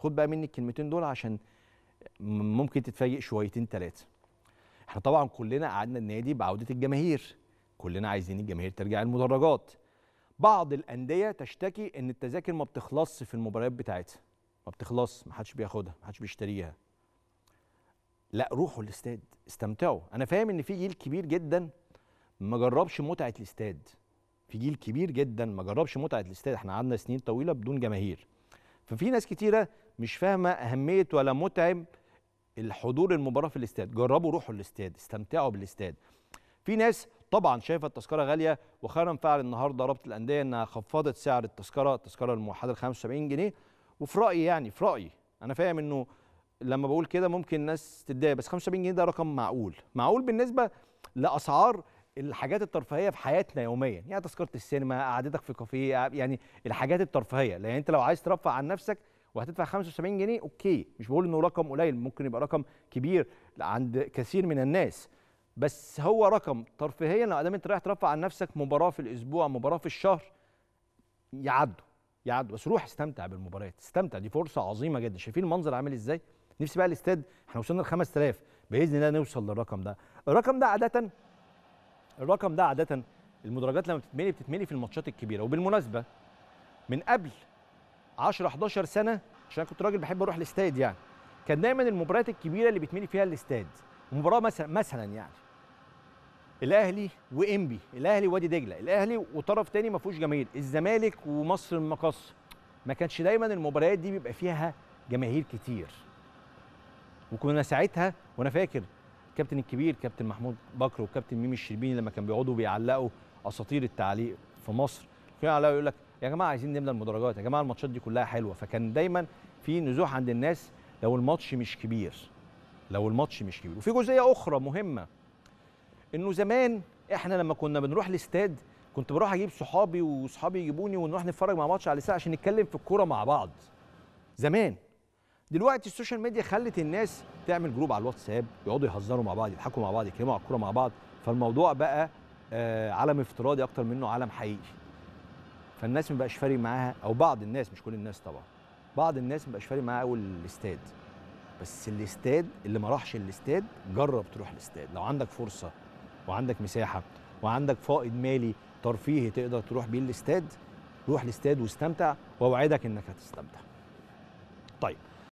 خد بقى مني الكلمتين دول عشان ممكن تتفاجئ شويتين ثلاثه احنا طبعا كلنا قعدنا النادي بعوده الجماهير كلنا عايزين الجماهير ترجع المدرجات بعض الانديه تشتكي ان التذاكر ما بتخلصش في المباريات بتاعتها ما بتخلص ما حدش بياخدها ما حدش بيشتريها لا روحوا الاستاد استمتعوا انا فاهم ان في جيل كبير جدا ما جربش متعه الاستاد في جيل كبير جدا ما جربش متعه الاستاد احنا قعدنا سنين طويله بدون جماهير ففي ناس كتيره مش فاهمه اهميه ولا متعب الحضور المباراه في الاستاد جربوا روحوا الاستاد استمتعوا بالاستاد في ناس طبعا شايفه التذكره غاليه وخيرا فعل النهارده رابطه الانديه انها خفضت سعر التذكره التذكره الموحده ل 75 جنيه وفي رايي يعني في رايي انا فاهم انه لما بقول كده ممكن الناس تتضايق بس 75 جنيه ده رقم معقول معقول بالنسبه لاسعار الحاجات الترفيهيه في حياتنا يوميا يعني تذكره السينما قعدتك في كافيه يعني الحاجات الترفيهيه لان انت لو عايز ترفع عن نفسك وهتدفع 75 جنيه اوكي مش بقول انه رقم قليل ممكن يبقى رقم كبير عند كثير من الناس بس هو رقم ترفيهيا لو ادام انت رايح ترفع عن نفسك مباراه في الاسبوع مباراه في الشهر يعدوا يعدوا بس روح استمتع بالمباريات استمتع دي فرصه عظيمه جدا شايفين المنظر عامل ازاي نفسي بقى الاستاد احنا وصلنا ل 5000 باذن الله نوصل للرقم ده الرقم ده عاده الرقم ده عاده المدرجات لما بتتملي بتتملي في الماتشات الكبيره وبالمناسبه من قبل 10 11 سنه عشان كنت راجل بحب اروح الاستاد يعني كان دايما المباريات الكبيره اللي بيتملي فيها الاستاد مباراه مثلا مثلا يعني الاهلي وانبي الاهلي وادي دجله الاهلي وطرف تاني ما فيهوش جماهير الزمالك ومصر المقص ما كانش دايما المباريات دي بيبقى فيها جماهير كتير وكنا ساعتها وانا فاكر الكابتن الكبير كابتن محمود بكر وكابتن ميمي الشربيني لما كانوا بيقعدوا بيعلقوا اساطير التعليق في مصر كانوا يعلقوا يقول لك يا جماعه عايزين نملى المدرجات يا جماعه الماتشات دي كلها حلوه فكان دايما في نزوح عند الناس لو الماتش مش كبير لو الماتش مش كبير وفي جزئيه اخرى مهمه انه زمان احنا لما كنا بنروح الاستاد كنت بروح اجيب صحابي وصحابي يجيبوني ونروح نتفرج مع ماتش على الساعه عشان نتكلم في الكوره مع بعض زمان دلوقتي السوشيال ميديا خلت الناس تعمل جروب على الواتساب يقعدوا يهزروا مع بعض يضحكوا مع بعض يتكلموا على الكوره مع بعض فالموضوع بقى آه، عالم افتراضي اكتر منه عالم حقيقي فالناس ما بقاش فارق معاها او بعض الناس مش كل الناس طبعا بعض الناس ما بقاش فارق معاها قوي الاستاد بس الاستاد اللي ما راحش الاستاد جرب تروح الاستاد لو عندك فرصه وعندك مساحه وعندك فائض مالي ترفيهي تقدر تروح بيه الاستاد روح الاستاد واستمتع واوعدك انك هتستمتع طيب